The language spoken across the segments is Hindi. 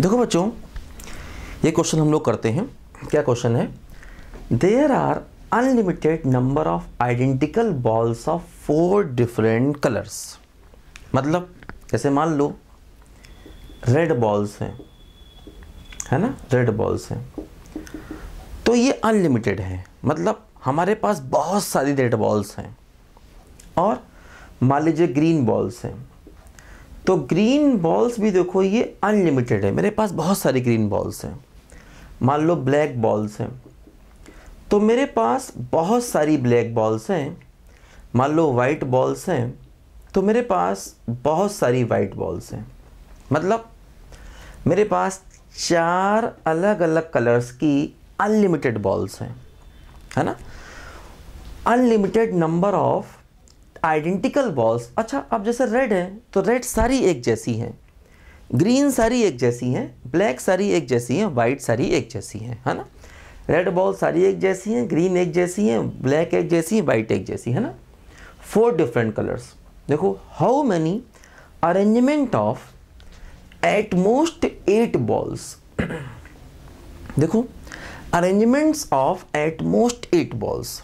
देखो बच्चों ये क्वेश्चन हम लोग करते हैं क्या क्वेश्चन है there are unlimited number of identical balls of four different colours मतलब जैसे मान लो रेड बॉल्स हैं है ना रेड बॉल्स हैं तो ये अनलिमिटेड हैं मतलब हमारे पास बहुत सारी रेड बॉल्स हैं और मान लीजिए ग्रीन बॉल्स हैं तो ग्रीन बॉल्स भी देखो ये अनलिमिटेड है मेरे पास बहुत सारी ग्रीन बॉल्स हैं मान लो ब्लैक बॉल्स हैं तो मेरे पास बहुत सारी ब्लैक बॉल्स हैं मान लो वाइट बॉल्स हैं तो मेरे पास बहुत सारी वाइट बॉल्स हैं मतलब मेरे पास चार अलग अलग कलर्स की अनलिमिटेड बॉल्स हैं है ना unlimited number of identical balls अच्छा अब जैसे रेड है तो रेड सारी एक जैसी हैं ग्रीन सारी एक जैसी हैं ब्लैक सारी एक जैसी हैं वाइट सारी एक जैसी हैं है ना रेड बॉल सारी एक जैसी हैं ग्रीन एक जैसी हैं ब्लैक एक जैसी हैं वाइट एक जैसी है ना फोर डिफरेंट कलर्स देखो how many arrangement of at most eight balls देखो arrangements of at most eight balls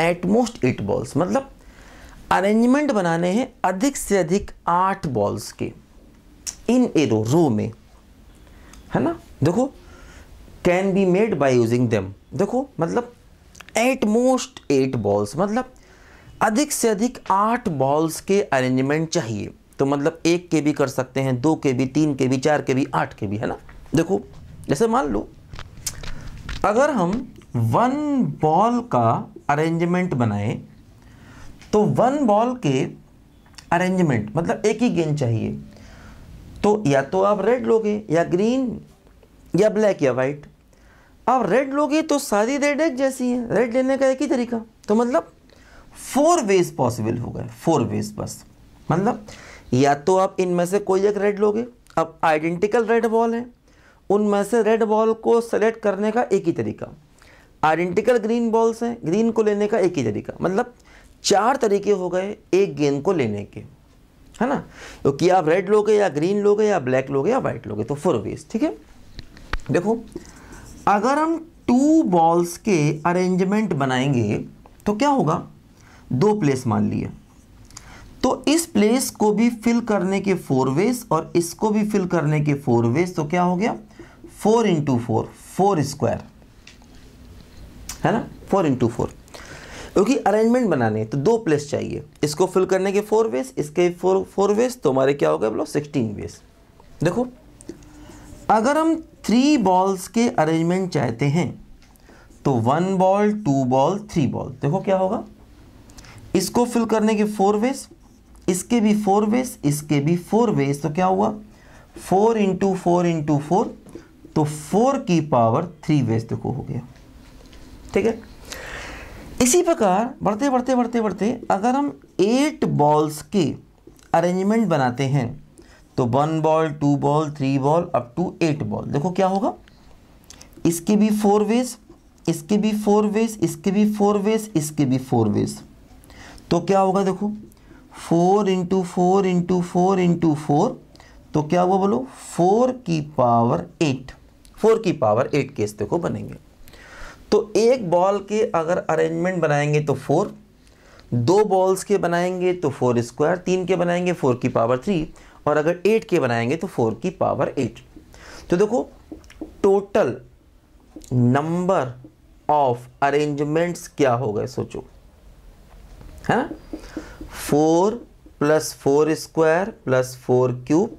at most eight balls मतलब अरेंजमेंट बनाने हैं अधिक से अधिक आठ बॉल्स के इन ए रो रो में है ना देखो can be made by using them देखो मतलब एट मोस्ट एट बॉल्स मतलब अधिक से अधिक आठ बॉल्स के अरेंजमेंट चाहिए तो मतलब एक के भी कर सकते हैं दो के भी तीन के भी चार के भी आठ के भी है ना देखो जैसे मान लो अगर हम वन बॉल का अरेंजमेंट बनाएं तो वन बॉल के अरेंजमेंट मतलब एक ही गेंद चाहिए तो या तो आप रेड लोगे या ग्रीन या ब्लैक या वाइट आप रेड लोगे तो सारी रेड एक जैसी है रेड लेने का एक ही तरीका तो मतलब फोर वेज पॉसिबल हो गए फोर वेज बस मतलब या तो आप इनमें से कोई एक रेड लोगे अब आइडेंटिकल रेड बॉल है उनमें से रेड बॉल को सेलेक्ट करने का एक ही तरीका आइडेंटिकल ग्रीन बॉल्स हैं ग्रीन को लेने का एक ही तरीका मतलब चार तरीके हो गए एक गेंद को लेने के है ना तो कि आप रेड लोगे या ग्रीन लोगे या ब्लैक लोगे या व्हाइट लोगे तो फोर वेज ठीक है देखो अगर हम टू बॉल्स के अरेंजमेंट बनाएंगे तो क्या होगा दो प्लेस मान लिए तो इस प्लेस को भी फिल करने के फोर वेज और इसको भी फिल करने के फोर वेज तो क्या हो गया four into four four square है ना फोर इंटू फोर क्योंकि अरेंजमेंट बनाने तो दो प्लेस चाहिए इसको फिल करने के फोर वेस इसके फोर फोर वेस तो हमारे क्या हो गए बोलो सिक्सटीन वेस देखो अगर हम थ्री बॉल्स के अरेंजमेंट चाहते हैं तो one ball two ball three ball देखो क्या होगा इसको फिल करने के फोर वेज इसके भी फोर वेस इसके भी फोर वेज तो क्या हुआ four into four into four तो फोर की पावर थ्री वेस देखो हो गया ठीक है इसी प्रकार बढ़ते बढ़ते बढ़ते बढ़ते अगर हम एट बॉल्स के अरेंजमेंट बनाते हैं तो one ball two ball three ball up to eight ball देखो क्या होगा इसके भी फोर वेज इसके भी फोर वेज इसके भी फोर वेज इसके भी फोर वेज तो क्या होगा देखो four into four into four into four तो क्या हुआ बोलो फोर की पावर एट फोर की पावर एट केस देखो बनेंगे तो एक बॉल के अगर अरेंजमेंट बनाएंगे तो फोर दो बॉल्स के बनाएंगे तो फोर स्क्वायर तीन के बनाएंगे फोर की पावर थ्री और अगर एट के बनाएंगे तो फोर की पावर एट तो देखो टोटल नंबर ऑफ अरेंजमेंट्स क्या हो गए सोचो है four plus four square plus four cube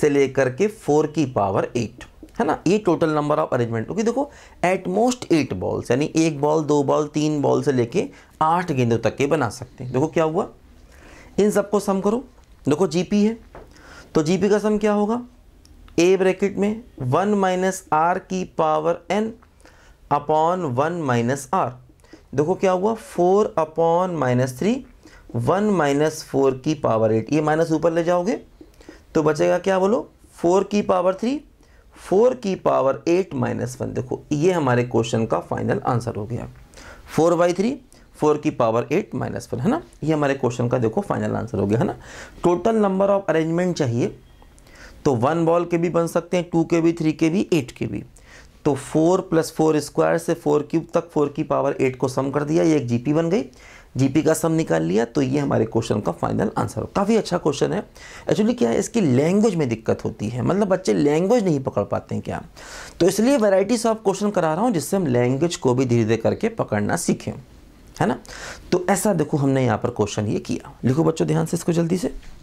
से लेकर के फोर की पावर एट है ना ये टोटल नंबर ऑफ अरेंजमेंट क्योंकि देखो एटमोस्ट एट बॉल्स यानी एक बॉल दो बॉल तीन बॉल से लेके आठ गेंदों तक के बना सकते हैं देखो क्या हुआ इन सबको सम करो देखो जीपी है तो जीपी का सम क्या होगा ए ब्रैकेट में वन माइनस आर की power n upon one minus r देखो क्या हुआ four upon minus three one minus four की पावर एट ये माइनस ऊपर ले जाओगे तो बचेगा क्या बोलो फोर की पावर थ्री फोर की पावर एट माइनस वन देखो ये हमारे क्वेश्चन का फाइनल आंसर हो गया फोर बाई थ्री फोर की पावर एट माइनस वन है ना ये हमारे क्वेश्चन का देखो फाइनल आंसर हो गया है ना टोटल नंबर ऑफ अरेंजमेंट चाहिए तो वन बॉल के भी बन सकते हैं टू के भी थ्री के भी एट के भी तो फोर प्लस फोर स्क्वायर से फोर क्यूब तक फोर की पावर एट को सम कर दिया ये एक जीपी बन गई जीपी का सम निकाल लिया तो ये हमारे क्वेश्चन का फाइनल आंसर हो काफ़ी अच्छा क्वेश्चन है एक्चुअली क्या है इसकी लैंग्वेज में दिक्कत होती है मतलब बच्चे लैंग्वेज नहीं पकड़ पाते हैं क्या तो इसलिए वेराइटीज ऑफ क्वेश्चन करा रहा हूँ जिससे हम लैंग्वेज को भी धीरे धीरे करके पकड़ना सीखें है ना तो ऐसा देखो हमने यहाँ पर क्वेश्चन ये किया लिखो बच्चों ध्यान से इसको जल्दी से